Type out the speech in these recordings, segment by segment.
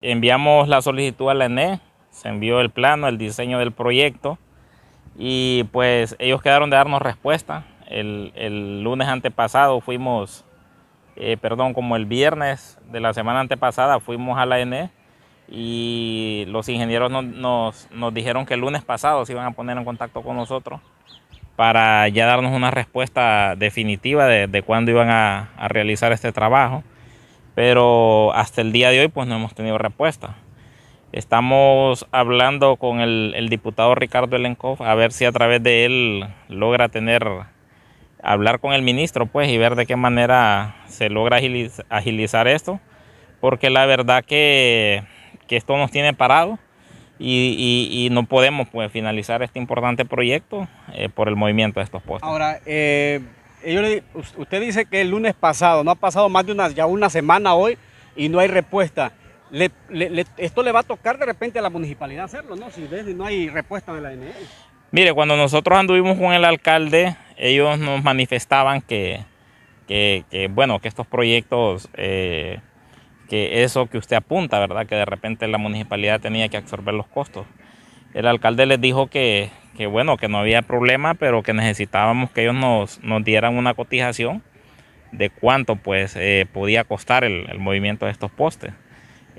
Enviamos la solicitud a la ENE, se envió el plano, el diseño del proyecto y pues ellos quedaron de darnos respuesta. El, lunes antepasado fuimos, eh, perdón, como el viernes de la semana antepasada fuimos a la ENE y los ingenieros nos, dijeron que el lunes pasado se iban a poner en contacto con nosotros para ya darnos una respuesta definitiva de, cuándo iban a realizar este trabajo pero hasta el día de hoy pues no hemos tenido respuesta. Estamos hablando con el, diputado Ricardo Elenkov a ver si a través de él logra tener, hablar con el ministro pues y ver de qué manera se logra agilizar esto, porque la verdad que, que esto nos tiene parado y, y, no podemos pues finalizar este importante proyecto eh, por el movimiento de estos puestos. Ahora, eh, usted dice que el lunes pasado, no ha pasado más de una, ya una semana hoy y no hay respuesta. esto le va a tocar de repente a la municipalidad hacerlo, ¿no? Si no hay respuesta de la ANL. Mire, cuando nosotros anduvimos con el alcalde, ellos nos manifestaban que, bueno, que estos proyectos, eh, que eso que usted apunta, ¿verdad? Que de repente la municipalidad tenía que absorber los costos el alcalde les dijo que, bueno, que no había problema, pero que necesitábamos que ellos nos, dieran una cotización de cuánto pues eh, podía costar el, movimiento de estos postes.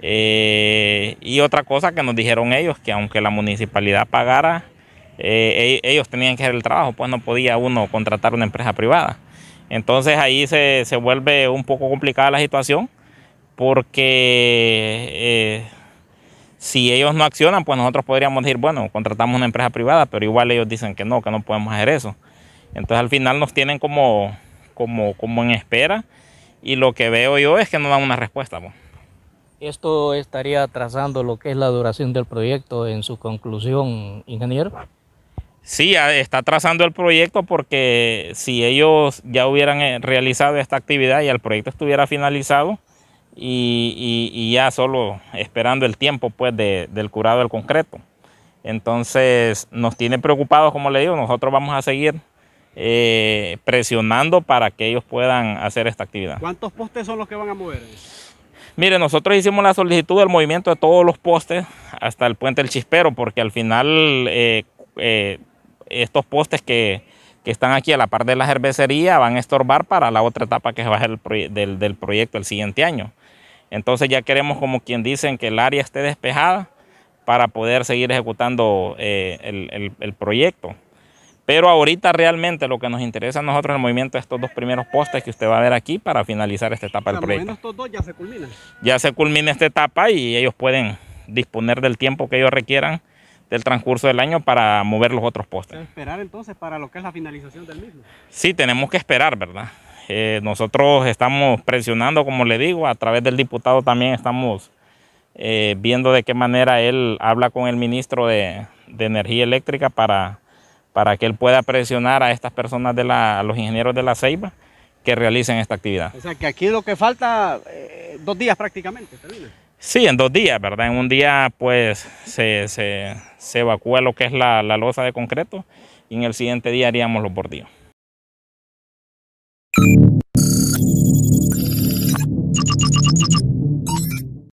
Eh, y otra cosa que nos dijeron ellos, que aunque la municipalidad pagara, eh, e, ellos tenían que hacer el trabajo, pues no podía uno contratar una empresa privada. Entonces ahí se, se vuelve un poco complicada la situación porque si ellos no accionan, pues nosotros podríamos decir, bueno, contratamos una empresa privada, pero igual ellos dicen que no, que no podemos hacer eso. Entonces al final nos tienen como, como, como en espera y lo que veo yo es que no dan una respuesta. Pues. ¿Esto estaría trazando lo que es la duración del proyecto en su conclusión, ingeniero? Sí, está trazando el proyecto porque si ellos ya hubieran eh, realizado esta actividad y el proyecto estuviera finalizado, y, ya solo esperando el tiempo pues del curado del concreto. Entonces nos tiene preocupados, como le digo, nosotros vamos a seguir eh, presionando para que ellos puedan hacer esta actividad. ¿Cuántos postes son los que van a mover? Mire, nosotros hicimos la solicitud del movimiento de todos los postes hasta el puente del Chispero, porque al final eh, eh, estos postes que, están aquí a la par de la cervecería van a estorbar para la otra etapa que va a ser del, del proyecto el siguiente año. Entonces ya queremos, como quien dicen, que el área esté despejada para poder seguir ejecutando eh, el, proyecto. Pero ahorita realmente lo que nos interesa a nosotros el movimiento de estos dos primeros postes que usted va a ver aquí para finalizar esta etapa del proyecto. Estos dos ya se culminan. Ya se culmina esta etapa y ellos pueden disponer del tiempo que ellos requieran del transcurso del año para mover los otros postes. Esperar entonces para lo que es la finalización del mismo. Sí, tenemos que esperar, ¿verdad? Eh, nosotros estamos presionando, como le digo, a través del diputado también estamos eh, viendo de qué manera él habla con el ministro de, Energía Eléctrica para, para, que él pueda presionar a estas personas, de a los ingenieros de la Ceiba, que realicen esta actividad. O sea, que aquí lo que falta, eh, dos días prácticamente, Sí, en dos días, ¿verdad? En un día, pues, se, evacúa lo que es la, la losa de concreto y en el siguiente día haríamos los bordillos.